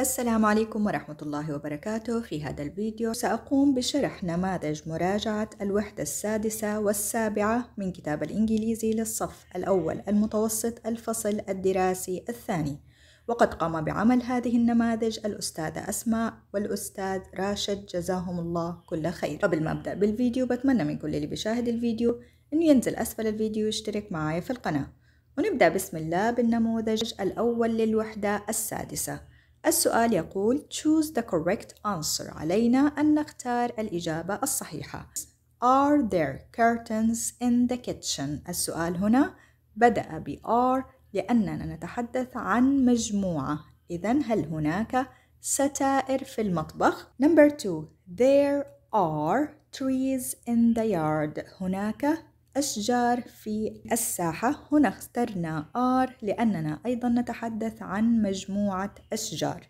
السلام عليكم ورحمة الله وبركاته في هذا الفيديو سأقوم بشرح نماذج مراجعة الوحدة السادسة والسابعة من كتاب الإنجليزي للصف الأول المتوسط الفصل الدراسي الثاني وقد قام بعمل هذه النماذج الأستاذة أسماء والأستاذ راشد جزاهم الله كل خير قبل ما أبدأ بالفيديو بتمنى من كل اللي بيشاهد الفيديو أنه ينزل أسفل الفيديو ويشترك معايا في القناة ونبدأ بسم الله بالنموذج الأول للوحدة السادسة السؤال يقول choose the correct answer علينا أن نختار الإجابة الصحيحة Are there curtains in the kitchen؟ السؤال هنا بدأ ب are لأننا نتحدث عن مجموعة إذا هل هناك ستائر في المطبخ؟ Number two There are trees in the yard هناك أشجار في الساحة هنا اخترنا R لأننا أيضا نتحدث عن مجموعة أشجار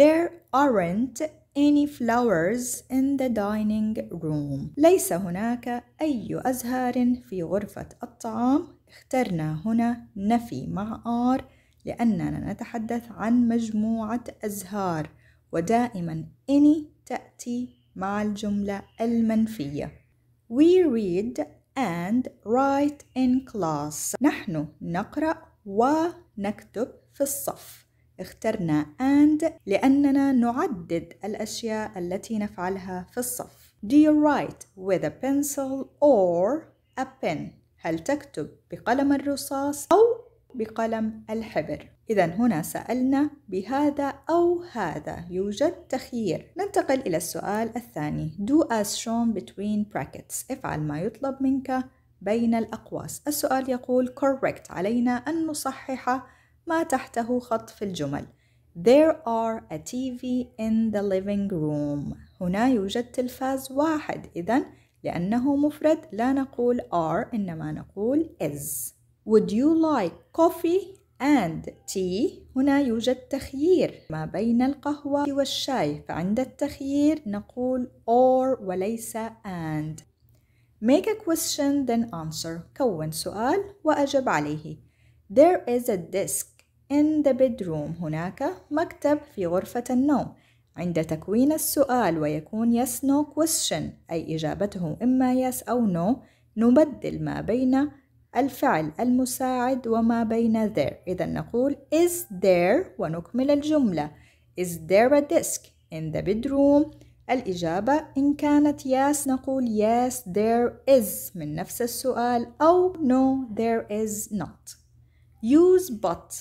There aren't any flowers in the dining room ليس هناك أي أزهار في غرفة الطعام اخترنا هنا نفي مع R لأننا نتحدث عن مجموعة أزهار ودائما any تأتي مع الجملة المنفية We read and write in class نحن نقرأ ونكتب في الصف اخترنا and لأننا نعدد الأشياء التي نفعلها في الصف Do you write with a pencil or a pen؟ هل تكتب بقلم الرصاص أو بقلم الحبر إذا هنا سألنا بهذا أو هذا يوجد تخيير ننتقل إلى السؤال الثاني Do as shown between brackets افعل ما يطلب منك بين الأقواس السؤال يقول correct علينا أن نصحح ما تحته خط في الجمل There are a TV in the living room هنا يوجد تلفاز واحد إذا لأنه مفرد لا نقول are إنما نقول is Would you like coffee and tea هنا يوجد تخيير ما بين القهوة والشاي فعند التخيير نقول or وليس and Make a question then answer كون سؤال وأجب عليه There is a desk in the bedroom هناك مكتب في غرفة النوم عند تكوين السؤال ويكون yes no question أي إجابته إما yes أو no نبدل ما بين الفعل المساعد وما بين there إذا نقول is there ونكمل الجملة is there a desk in the bedroom الإجابة إن كانت yes نقول yes there is من نفس السؤال أو no there is not use but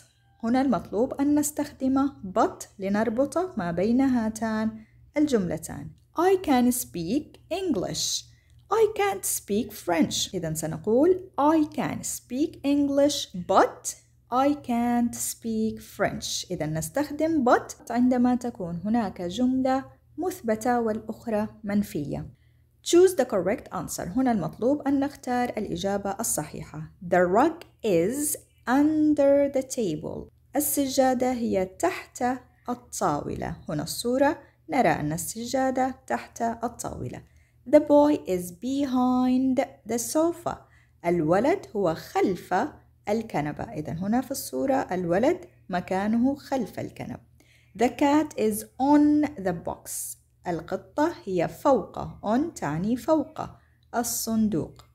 هنا المطلوب أن نستخدم but لنربط ما بين هاتان الجملتان I can speak English I can't speak French إذا سنقول I can speak English but I can't speak French إذا نستخدم but عندما تكون هناك جملة مثبتة والأخرى منفية Choose the correct answer هنا المطلوب أن نختار الإجابة الصحيحة The rug is under the table السجادة هي تحت الطاولة هنا الصورة نرى أن السجادة تحت الطاولة The boy is behind the sofa. الولد هو خلف الكنبة. إذا هنا في الصورة الولد مكانه خلف الكنب. The cat is on the box. القطة هي فوق. On تعني فوق الصندوق.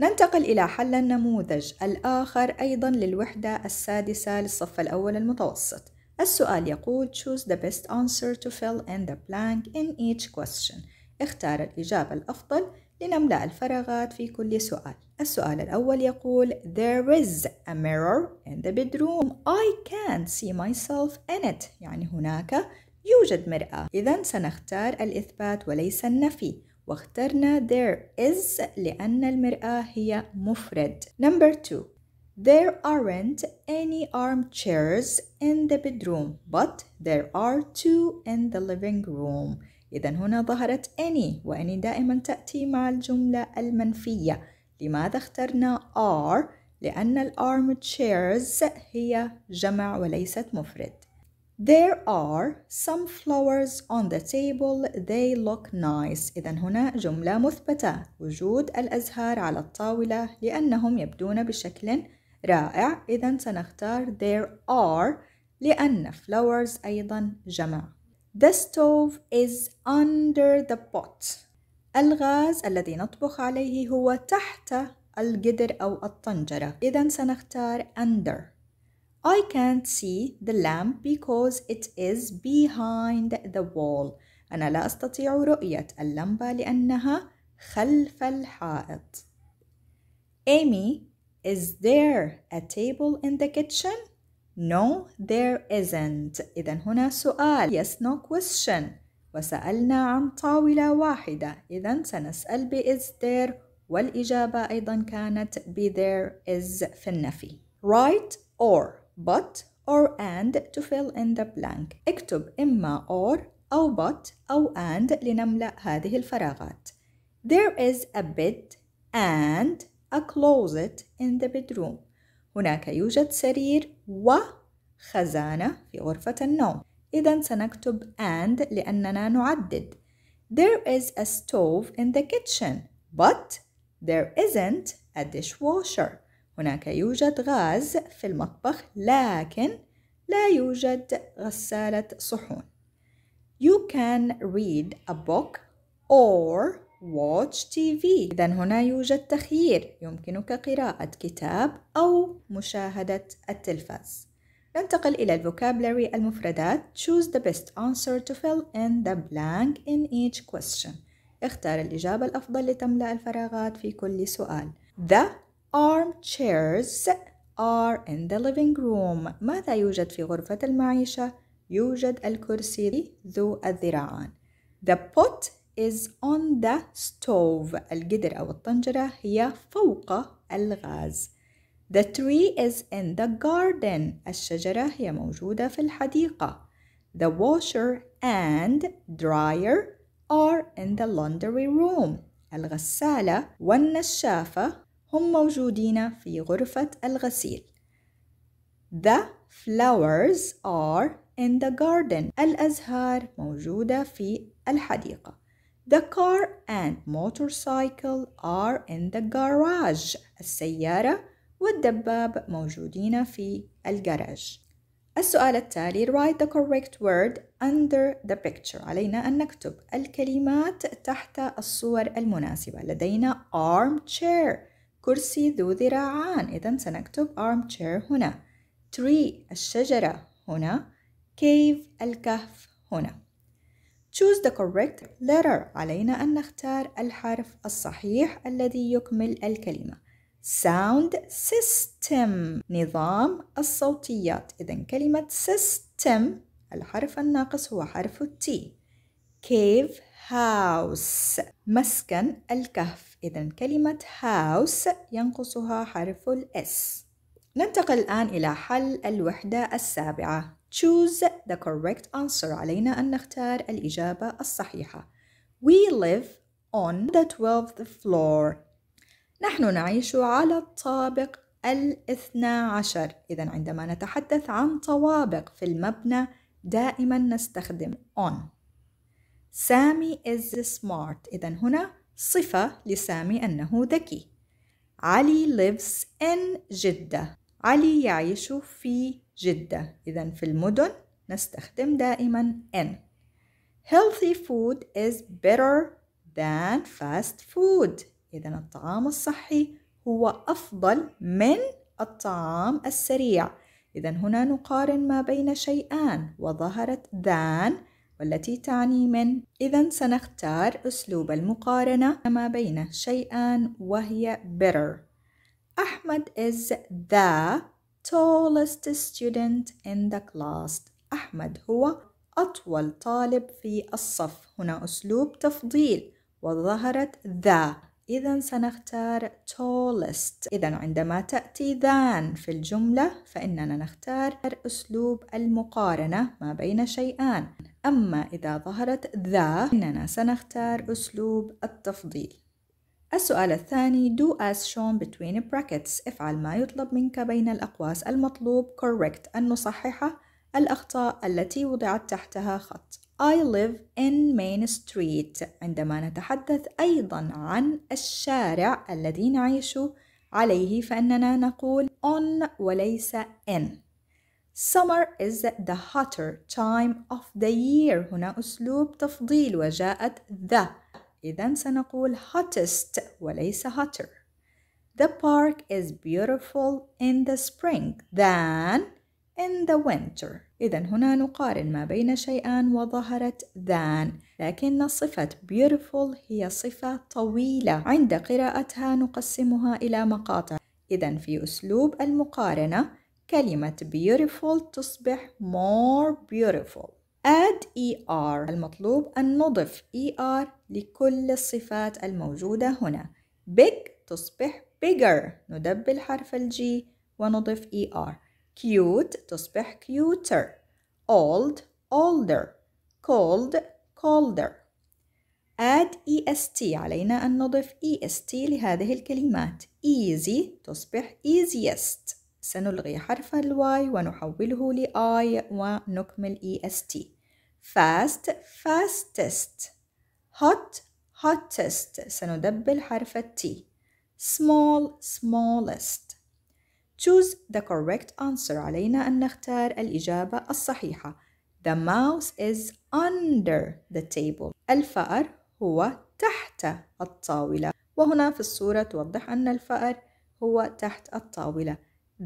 ننتقل إلى حل النموذج الآخر أيضا للوحدة السادسة للصف الأول المتوسط. السؤال يقول choose the best answer to fill in the blank in each question. اختار الإجابة الأفضل لنملأ الفراغات في كل سؤال السؤال الأول يقول There is a mirror in the bedroom I can see myself in it يعني هناك يوجد مرآة إذا سنختار الإثبات وليس النفي واخترنا there is لأن المرآة هي مفرد Number 2 There aren't any armchairs in the bedroom but there are two in the living room إذا هنا ظهرت any any دائما تأتي مع الجملة المنفية لماذا اخترنا are؟ لأن الarmed chairs هي جمع وليست مفرد There are some flowers on the table they look nice إذا هنا جملة مثبتة وجود الأزهار على الطاولة لأنهم يبدون بشكل رائع إذا سنختار there are لأن flowers أيضا جمع The stove is under the pot. الغاز الذي نطبخ عليه هو تحت القدر أو الطنجرة. إذا سنختار under. I can't see the lamp because it is behind the wall. أنا لا أستطيع رؤية اللمبة لأنها خلف الحائط. Amy, is there a table in the kitchen? No, there isn't. إذا هنا سؤال yes no question وسألنا عن طاولة واحدة إذا سنسأل ب is there والإجابة أيضا كانت be there is في النفي right or but or and to fill in the blank اكتب إما or أو but أو and لنملأ هذه الفراغات There is a bed and a closet in the bedroom هناك يوجد سرير وخزانة في غرفة النوم إذا سنكتب and لأننا نعدد There is a stove in the kitchen but there isn't a dishwasher هناك يوجد غاز في المطبخ لكن لا يوجد غسالة صحون You can read a book or watch TV إذا هنا يوجد تخيير يمكنك قراءة كتاب أو مشاهدة التلفاز ننتقل إلى vocabulary المفردات choose the best answer to fill in the blank in each question اختار الإجابة الأفضل لتملأ الفراغات في كل سؤال the armchairs are in the living room ماذا يوجد في غرفة المعيشة؟ يوجد الكرسي ذو الذراعان The pot is on the stove الجدر أو الطنجرة هي فوق الغاز The tree is in the garden الشجرة هي موجودة في الحديقة The washer and dryer are in the laundry room الغسالة والنشافة هم موجودين في غرفة الغسيل The flowers are in the garden الأزهار موجودة في الحديقة The car and motorcycle are in the garage. السيارة والدباب موجودين في الجراج. السؤال التالي write the correct word under the picture. علينا أن نكتب الكلمات تحت الصور المناسبة. لدينا armchair كرسي ذو ذراعان. إذا سنكتب armchair هنا. tree الشجرة هنا. cave الكهف هنا. Choose the correct letter علينا أن نختار الحرف الصحيح الذي يكمل الكلمة sound system نظام الصوتيات إذا كلمة system الحرف الناقص هو حرف T cave house مسكن الكهف إذا كلمة house ينقصها حرف الS ننتقل الآن إلى حل الوحدة السابعة Choose the correct answer علينا أن نختار الإجابة الصحيحة We live on the 12th floor نحن نعيش على الطابق الاثنى عشر إذا عندما نتحدث عن طوابق في المبنى دائما نستخدم on سامي is smart إذا هنا صفة لسامي أنه ذكي علي lives in جدة علي يعيش في جدة إذا في المدن نستخدم دائما in healthy food is better than fast food إذا الطعام الصحي هو أفضل من الطعام السريع إذا هنا نقارن ما بين شيئان وظهرت than والتي تعني من إذا سنختار أسلوب المقارنة ما بين شيئان وهي better أحمد is the tallest student in the class أحمد هو أطول طالب في الصف هنا أسلوب تفضيل وظهرت the إذا سنختار tallest إذا عندما تأتي than في الجملة فإننا نختار أسلوب المقارنة ما بين شيئان أما إذا ظهرت the إننا سنختار أسلوب التفضيل السؤال الثاني do as shown between brackets افعل ما يطلب منك بين الأقواس المطلوب correct أن نصحح الأخطاء التي وضعت تحتها خط I live in Main Street عندما نتحدث أيضا عن الشارع الذي نعيش عليه فإننا نقول on وليس in Summer is the hotter time of the year هنا أسلوب تفضيل وجاءت the إذا سنقول hottest وليس hotter. The park is beautiful in the spring than in the winter. إذا هنا نقارن ما بين شيئان وظهرت than لكن صفة beautiful هي صفة طويلة عند قراءتها نقسمها إلى مقاطع إذا في أسلوب المقارنة كلمة beautiful تصبح more beautiful add er المطلوب أن نضف er لكل الصفات الموجودة هنا big تصبح bigger ندبل حرف الجي ونضف er cute تصبح cuter old older cold colder add est علينا أن نضف est لهذه الكلمات easy تصبح easiest سنلغي حرف الواي ونحوله لآي ونكمل est fast fastest hot hottest سندبل حرف T small smallest choose the correct answer علينا أن نختار الإجابة الصحيحة the mouse is under the table الفأر هو تحت الطاولة وهنا في الصورة توضح أن الفأر هو تحت الطاولة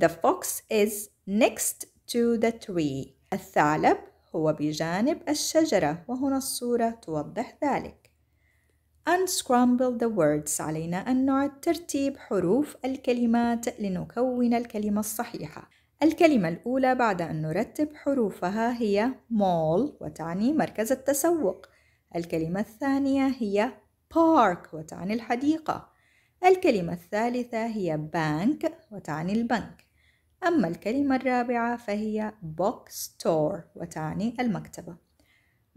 the fox is next to the tree الثعلب هو بجانب الشجرة وهنا الصورة توضح ذلك Unscramble the words علينا أن نعد ترتيب حروف الكلمات لنكون الكلمة الصحيحة الكلمة الأولى بعد أن نرتب حروفها هي mall وتعني مركز التسوق الكلمة الثانية هي park وتعني الحديقة الكلمة الثالثة هي bank وتعني البنك أما الكلمة الرابعة فهي book store وتعني المكتبة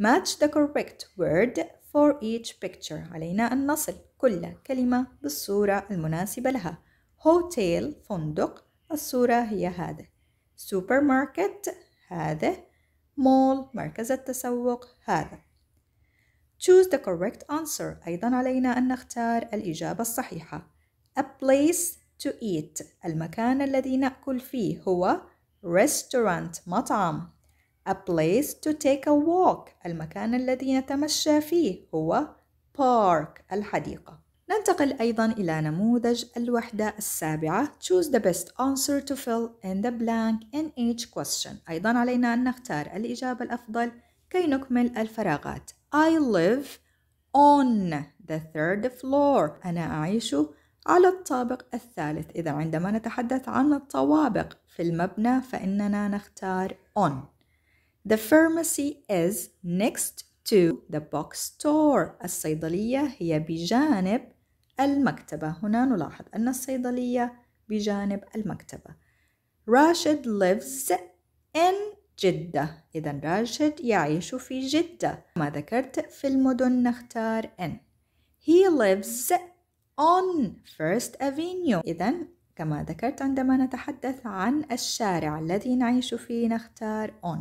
match the correct word for each picture علينا أن نصل كل كلمة بالصورة المناسبة لها hotel فندق الصورة هي هذا supermarket هذا Mall مركز التسوق هذا choose the correct answer أيضا علينا أن نختار الإجابة الصحيحة a place to eat المكان الذي نأكل فيه هو restaurant مطعم a place to take a walk المكان الذي نتمشى فيه هو park الحديقة ننتقل أيضا إلى نموذج الوحدة السابعة choose the best answer to fill in the blank in each question أيضا علينا أن نختار الإجابة الأفضل كي نكمل الفراغات I live on the third floor أنا أعيش على الطابق الثالث إذا عندما نتحدث عن الطوابق في المبنى فإننا نختار on The pharmacy is next to the box store الصيدلية هي بجانب المكتبة هنا نلاحظ أن الصيدلية بجانب المكتبة راشد lives in جدة إذا راشد يعيش في جدة ما ذكرت في المدن نختار in He lives on First Avenue إذا كما ذكرت عندما نتحدث عن الشارع الذي نعيش فيه نختار on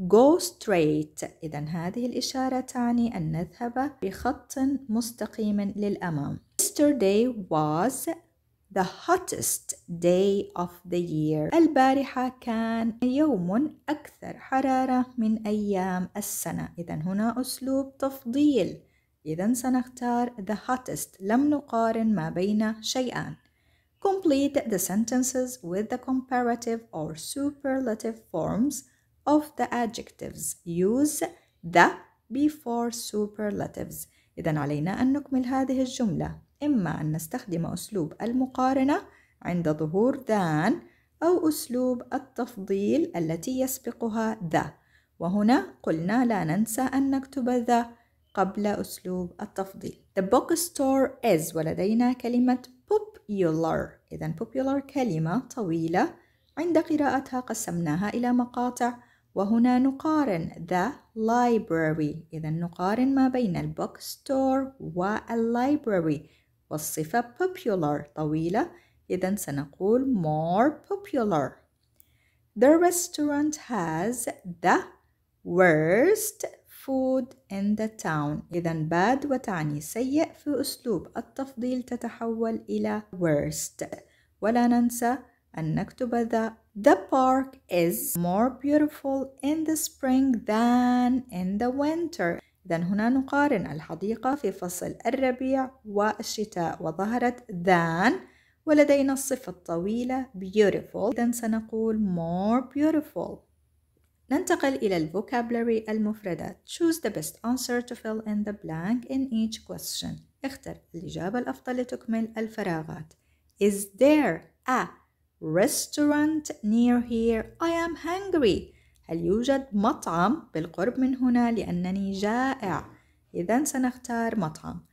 go straight إذا هذه الإشارة تعني أن نذهب بخط مستقيم للأمام Yesterday was the hottest day of the year البارحة كان يوم أكثر حرارة من أيام السنة إذا هنا أسلوب تفضيل إذا سنختار the hottest لم نقارن ما بين شيئان Complete the sentences with the comparative or superlative forms of the adjectives Use the before superlatives إذا علينا أن نكمل هذه الجملة إما أن نستخدم أسلوب المقارنة عند ظهور than أو أسلوب التفضيل التي يسبقها the وهنا قلنا لا ننسى أن نكتب the قبل أسلوب التفضيل The bookstore is ولدينا كلمة popular إذا popular كلمة طويلة عند قراءتها قسمناها إلى مقاطع وهنا نقارن the library إذا نقارن ما بين البوك ستور والlibrary والصفة popular طويلة إذا سنقول more popular The restaurant has the worst food in the town إذا bad وتعني سيء في أسلوب التفضيل تتحول إلى worst ولا ننسى أن نكتب ذا The park is more beautiful in the spring than in the winter إذا هنا نقارن الحديقة في فصل الربيع والشتاء وظهرت than ولدينا الصفة الطويلة beautiful إذا سنقول more beautiful ننتقل إلى ال vocabulary المفردات. Choose the best answer to fill in the blank in each question. اختر الإجابة الأفضل لتكمل الفراغات. Is there a restaurant near here? I am hungry. هل يوجد مطعم بالقرب من هنا لأنني جائع؟ إذا سنختار مطعم.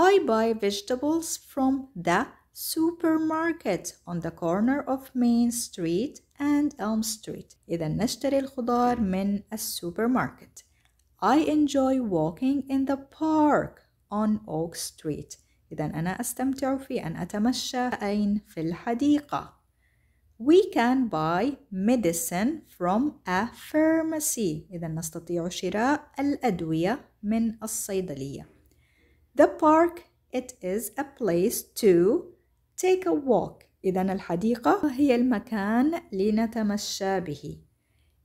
I buy vegetables from the supermarket on the corner of Main Street and Elm Street إذا نشتري الخضار من السوبرماركت I enjoy walking in the park on Oak Street إذا أنا أستمتع في أن أتمشى أين في الحديقة We can buy medicine from a pharmacy. إذا نستطيع شراء الأدوية من الصيدلية. The park, it is a place to take a walk إذا الحديقة هي المكان لنتمشى به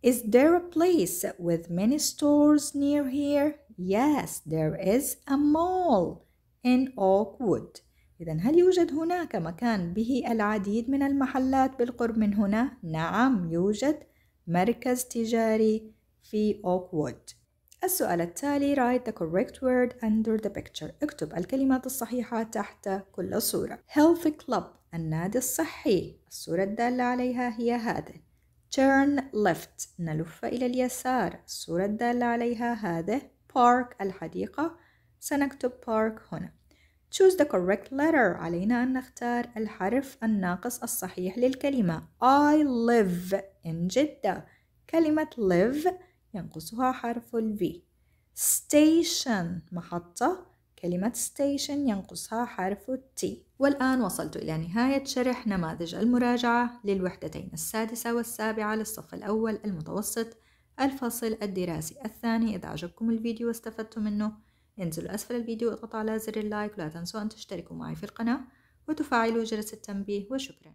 Is there a place with many stores near here? Yes, there is a mall in Oakwood. إذا هل يوجد هناك مكان به العديد من المحلات بالقرب من هنا؟ نعم يوجد مركز تجاري في أوكوود. السؤال التالي write the correct word under the picture اكتب الكلمات الصحيحة تحت كل صورة health club النادي الصحي الصورة الدالة عليها هي هذه turn left نلف إلى اليسار الصورة الدالة عليها هذه park الحديقة سنكتب park هنا choose the correct letter علينا أن نختار الحرف الناقص الصحيح للكلمة I live in جدة كلمة live ينقصها حرف ال V station محطة كلمة station ينقصها حرف T والآن وصلت إلى نهاية شرح نماذج المراجعة للوحدتين السادسة والسابعة للصف الأول المتوسط الفصل الدراسي الثاني إذا عجبكم الفيديو واستفدتم منه انزلوا أسفل الفيديو اضغطوا على زر اللايك ولا تنسوا أن تشتركوا معي في القناة وتفعلوا جرس التنبيه وشكرا